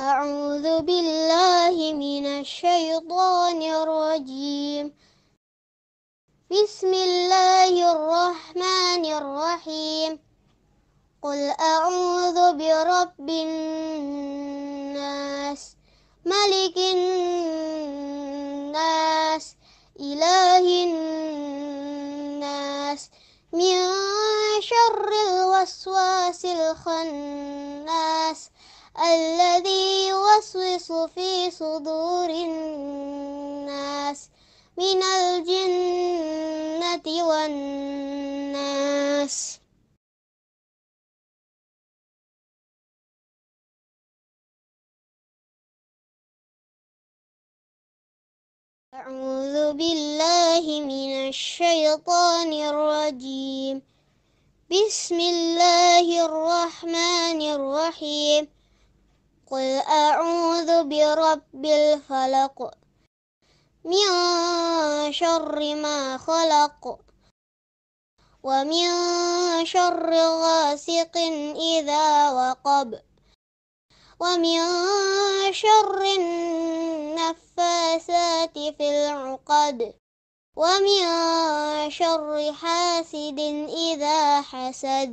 أعوذ بالله من الشيطان الرجيم بسم الله الرحمن الرحيم قل أعوذ برب الناس ملك الناس إله الناس من شر الوسواس الخناس الذي يوسوس في صدور الناس من الجنة والناس أعوذ بالله من الشيطان الرجيم بسم الله الرحمن الرحيم قل أعوذ برب الفلق من شر ما خلق ومن شر غاسق إذا وقب ومن شر النفاسات في العقد ومن شر حاسد إذا حسد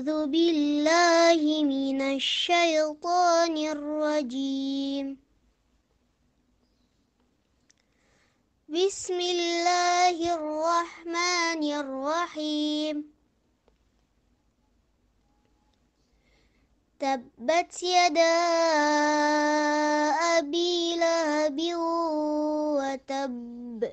أعوذ بالله من الشيطان الرجيم بسم الله الرحمن الرحيم تبت يدا أبي لهب وتب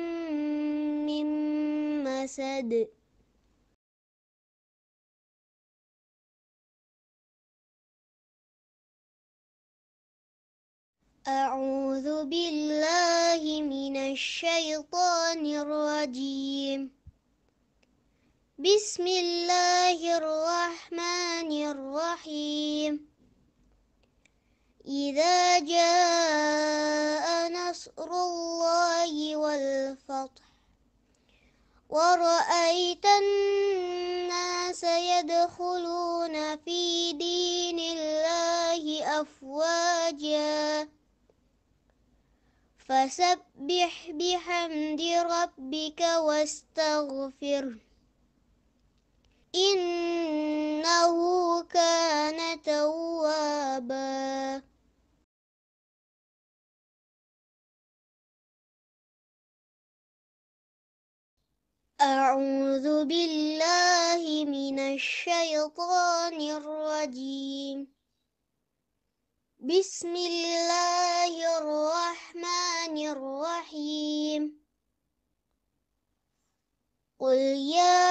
الوسد أعوذ بالله من الشيطان الرجيم بسم الله الرحمن الرحيم إذا جاء نصر ورأيت الناس يدخلون في دين الله أفواجا فسبح بحمد ربك واستغفره إنه كان توابا أعوذ بالله من الشيطان الرجيم بسم الله الرحمن الرحيم قل يا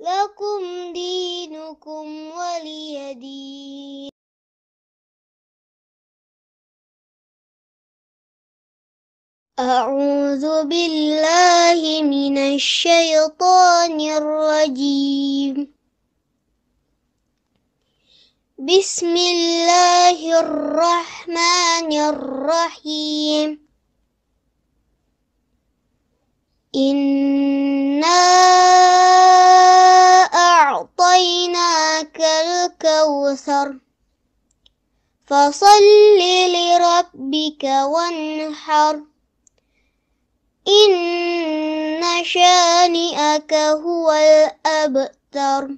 لكم دينكم ولي دين أعوذ بالله من الشيطان الرجيم بسم الله الرحمن الرحيم إِنَّا الكوثر فصل لربك وانحر إن شانئك هو الأبتر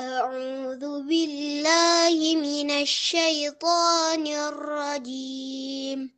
أعوذ بالله من الشيطان الرجيم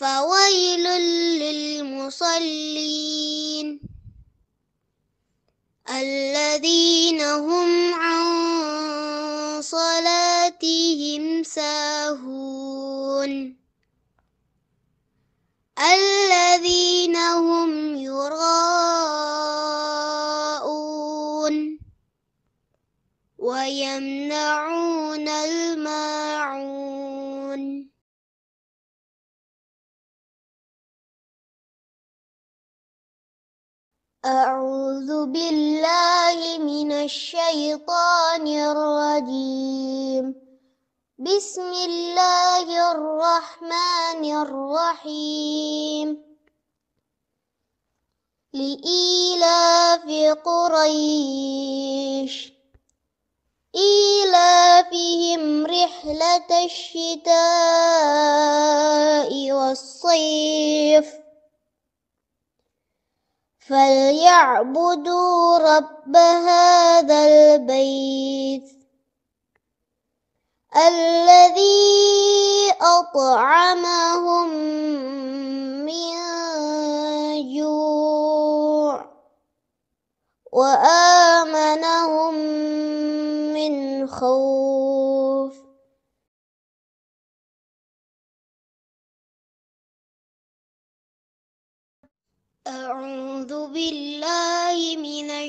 فويل للمصلين الذين هم عن صلاتهم ساهون الذين هم يراءون ويمنعون الماعون أعوذ بالله من الشيطان الرجيم بسم الله الرحمن الرحيم لإيلاف قريش إيلافهم رحلة الشتاء والصيف فليعبدوا رب هذا البيت الذي أطعمهم من جوع وآمنهم من خوف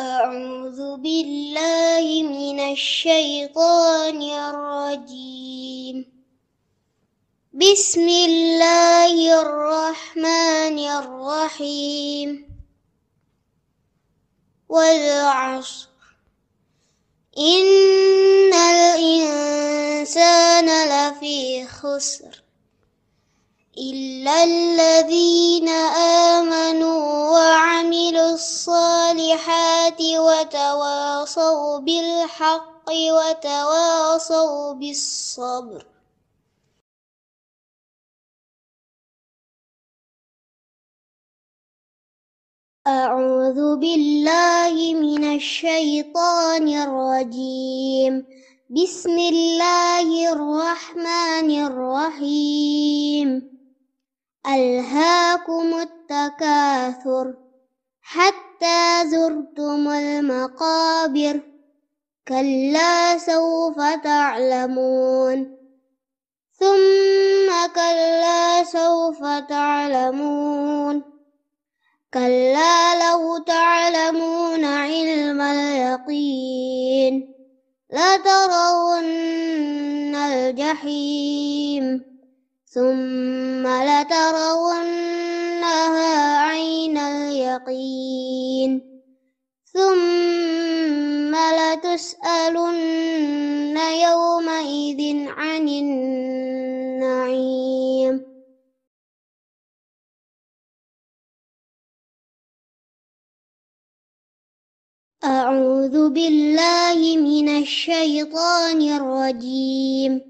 أعوذ بالله من الشيطان الرجيم بسم الله الرحمن الرحيم والعصر إن الإنسان لفي خسر إلا الذين آمنوا الصالحات وتواصوا بالحق وتواصوا بالصبر أعوذ بالله من الشيطان الرجيم بسم الله الرحمن الرحيم ألهاكم التكاثر حتى حتى زرتم المقابر كلا سوف تعلمون ثم كلا سوف تعلمون كلا لو تعلمون علم اليقين لترون الجحيم ثم لترونها عين اليقين ثم لتسألن يومئذ عن النعيم أعوذ بالله من الشيطان الرجيم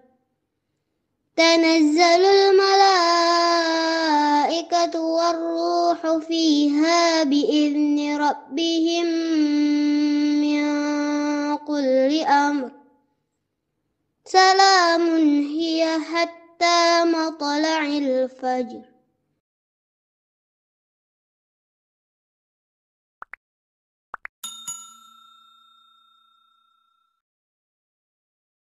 تنزل الملائكة والروح فيها بإذن ربهم من كل أمر سلام هي حتى مطلع الفجر